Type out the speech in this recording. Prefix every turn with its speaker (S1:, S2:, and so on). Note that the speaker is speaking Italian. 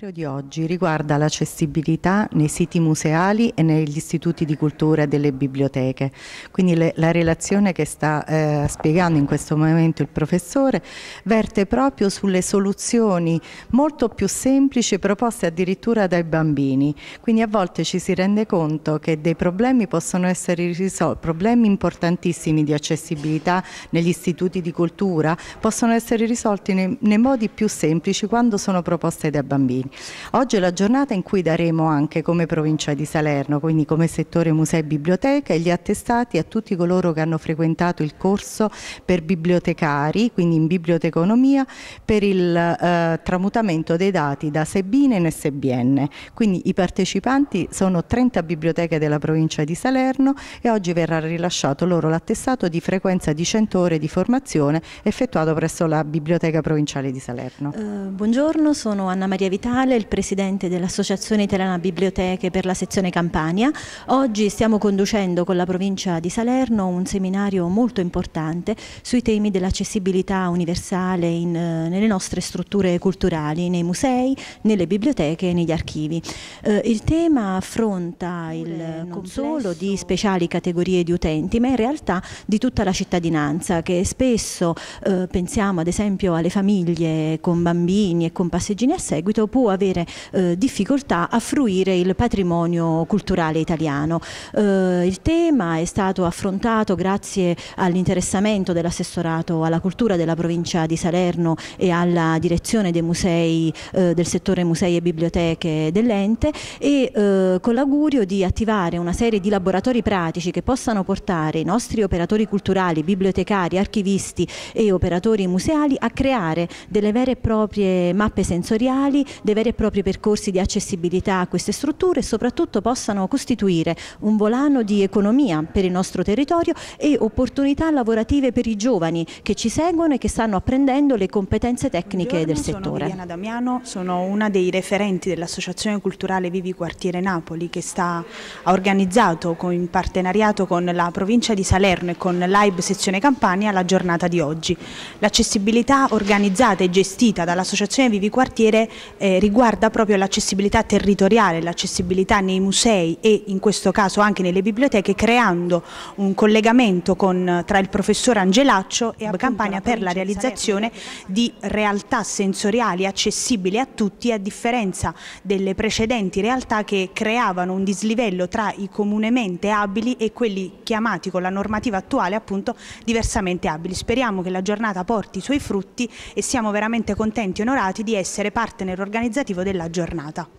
S1: seminario di oggi riguarda l'accessibilità nei siti museali e negli istituti di cultura e delle biblioteche. Quindi le, la relazione che sta eh, spiegando in questo momento il professore verte proprio sulle soluzioni molto più semplici proposte addirittura dai bambini. Quindi a volte ci si rende conto che dei problemi possono essere risolti, problemi importantissimi di accessibilità negli istituti di cultura possono essere risolti nei, nei modi più semplici quando sono proposte da bambini musei. Oggi è la giornata in cui daremo anche come provincia di Salerno, quindi come settore musei e biblioteca, gli attestati a tutti coloro che hanno frequentato il corso per bibliotecari, quindi in biblioteconomia, per il eh, tramutamento dei dati da Sebine in SBN. Quindi i partecipanti sono 30 biblioteche della provincia di Salerno e oggi verrà rilasciato loro l'attestato di frequenza di 100 ore di formazione effettuato presso la Biblioteca Provinciale di Salerno. Eh,
S2: buongiorno, sono Anna Maria Vitale Viale, il presidente dell'Associazione Italiana Biblioteche per la sezione Campania. Oggi stiamo conducendo con la provincia di Salerno un seminario molto importante sui temi dell'accessibilità universale in, eh, nelle nostre strutture culturali, nei musei, nelle biblioteche e negli archivi. Eh, il tema affronta il non di speciali categorie di utenti, ma in realtà di tutta la cittadinanza che spesso eh, pensiamo ad esempio alle famiglie con bambini e con passeggini a seguito può avere eh, difficoltà a fruire il patrimonio culturale italiano. Eh, il tema è stato affrontato grazie all'interessamento dell'assessorato alla cultura della provincia di Salerno e alla direzione dei musei eh, del settore musei e biblioteche dell'ente e eh, con l'augurio di attivare una serie di laboratori pratici che possano portare i nostri operatori culturali, bibliotecari, archivisti e operatori museali a creare delle vere e proprie mappe sensoriali, dei veri e propri percorsi di accessibilità a queste strutture e soprattutto possano costituire un volano di economia per il nostro territorio e opportunità lavorative per i giovani che ci seguono e che stanno apprendendo le competenze tecniche del settore. Sono
S3: Viviana Damiano, sono una dei referenti dell'Associazione Culturale Vivi Quartiere Napoli che sta, ha organizzato con, in partenariato con la provincia di Salerno e con l'AIB Sezione Campania la giornata di oggi. L'accessibilità organizzata e gestita dall'Associazione Vivi Quartiere eh, riguarda proprio l'accessibilità territoriale, l'accessibilità nei musei e in questo caso anche nelle biblioteche, creando un collegamento con, tra il professor Angelaccio e Ab Campania per la realizzazione di realtà sensoriali accessibili a tutti, a differenza delle precedenti realtà che creavano un dislivello tra i comunemente abili e quelli chiamati con la normativa attuale appunto diversamente abili. Speriamo che la giornata porti i suoi frutti e siamo veramente contenti e onorati di essere partner organizzativo organizzativo della giornata.